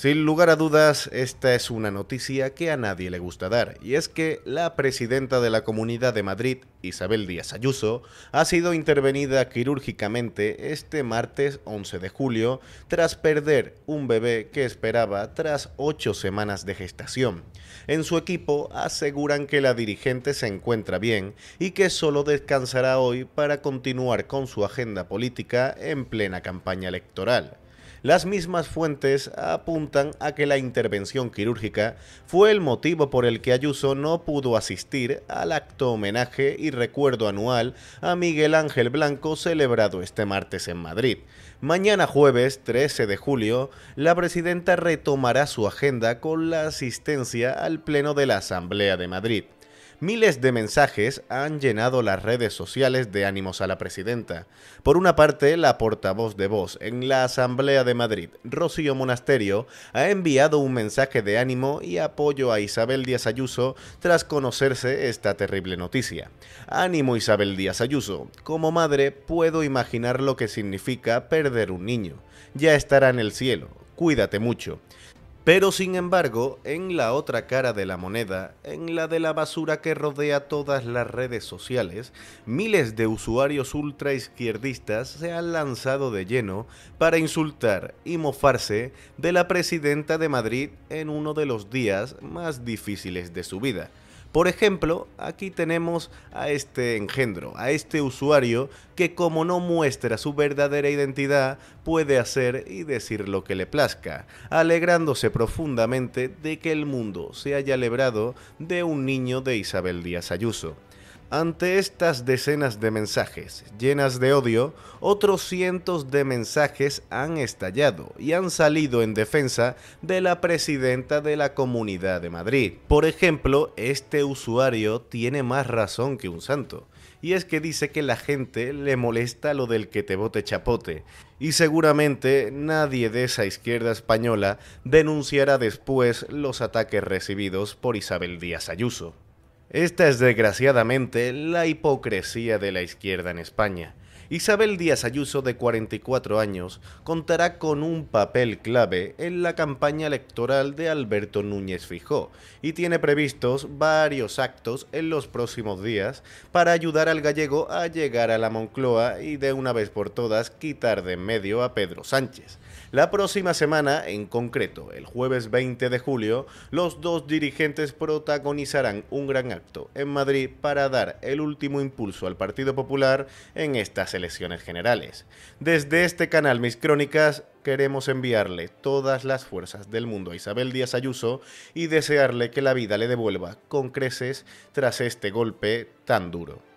Sin lugar a dudas, esta es una noticia que a nadie le gusta dar, y es que la presidenta de la Comunidad de Madrid, Isabel Díaz Ayuso, ha sido intervenida quirúrgicamente este martes 11 de julio tras perder un bebé que esperaba tras ocho semanas de gestación. En su equipo aseguran que la dirigente se encuentra bien y que solo descansará hoy para continuar con su agenda política en plena campaña electoral. Las mismas fuentes apuntan a que la intervención quirúrgica fue el motivo por el que Ayuso no pudo asistir al acto homenaje y recuerdo anual a Miguel Ángel Blanco celebrado este martes en Madrid. Mañana jueves 13 de julio, la presidenta retomará su agenda con la asistencia al Pleno de la Asamblea de Madrid. Miles de mensajes han llenado las redes sociales de ánimos a la presidenta. Por una parte, la portavoz de voz en la Asamblea de Madrid, Rocío Monasterio, ha enviado un mensaje de ánimo y apoyo a Isabel Díaz Ayuso tras conocerse esta terrible noticia. Ánimo Isabel Díaz Ayuso, como madre puedo imaginar lo que significa perder un niño. Ya estará en el cielo, cuídate mucho. Pero sin embargo, en la otra cara de la moneda, en la de la basura que rodea todas las redes sociales, miles de usuarios ultra izquierdistas se han lanzado de lleno para insultar y mofarse de la presidenta de Madrid en uno de los días más difíciles de su vida. Por ejemplo, aquí tenemos a este engendro, a este usuario que como no muestra su verdadera identidad, puede hacer y decir lo que le plazca, alegrándose profundamente de que el mundo se haya librado de un niño de Isabel Díaz Ayuso. Ante estas decenas de mensajes llenas de odio, otros cientos de mensajes han estallado y han salido en defensa de la presidenta de la Comunidad de Madrid. Por ejemplo, este usuario tiene más razón que un santo, y es que dice que la gente le molesta lo del que te bote chapote, y seguramente nadie de esa izquierda española denunciará después los ataques recibidos por Isabel Díaz Ayuso. Esta es desgraciadamente la hipocresía de la izquierda en España. Isabel Díaz Ayuso, de 44 años, contará con un papel clave en la campaña electoral de Alberto Núñez Fijó y tiene previstos varios actos en los próximos días para ayudar al gallego a llegar a la Moncloa y de una vez por todas quitar de en medio a Pedro Sánchez. La próxima semana, en concreto, el jueves 20 de julio, los dos dirigentes protagonizarán un gran acto en Madrid para dar el último impulso al Partido Popular en esta semana lesiones generales. Desde este canal, mis crónicas, queremos enviarle todas las fuerzas del mundo a Isabel Díaz Ayuso y desearle que la vida le devuelva con creces tras este golpe tan duro.